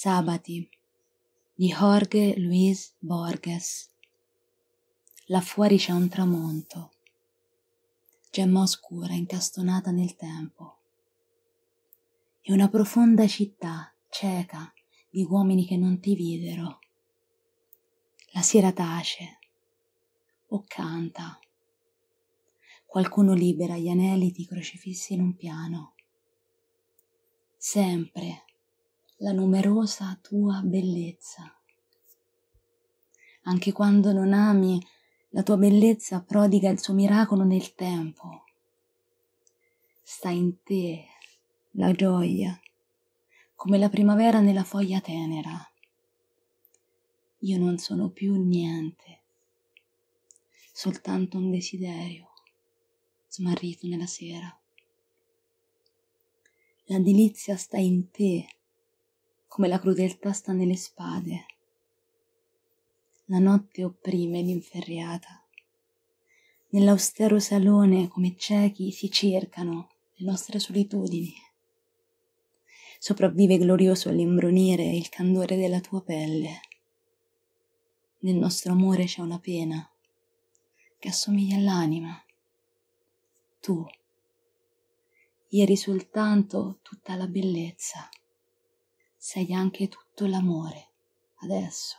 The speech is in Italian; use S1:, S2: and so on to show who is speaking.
S1: Sabati di Jorge Luis Borges. Là fuori c'è un tramonto, gemma oscura incastonata nel tempo. E una profonda città cieca di uomini che non ti videro. La sera tace o canta. Qualcuno libera gli anelli di crocifissi in un piano. Sempre la numerosa tua bellezza. Anche quando non ami, la tua bellezza prodiga il suo miracolo nel tempo. Sta in te la gioia, come la primavera nella foglia tenera. Io non sono più niente, soltanto un desiderio, smarrito nella sera. La delizia sta in te, come la crudeltà sta nelle spade. La notte opprime l'inferriata. Nell'austero salone, come ciechi, si cercano le nostre solitudini. Sopravvive glorioso all'imbrunire il candore della tua pelle. Nel nostro amore c'è una pena che assomiglia all'anima. Tu, ieri soltanto tutta la bellezza sei anche tutto l'amore adesso.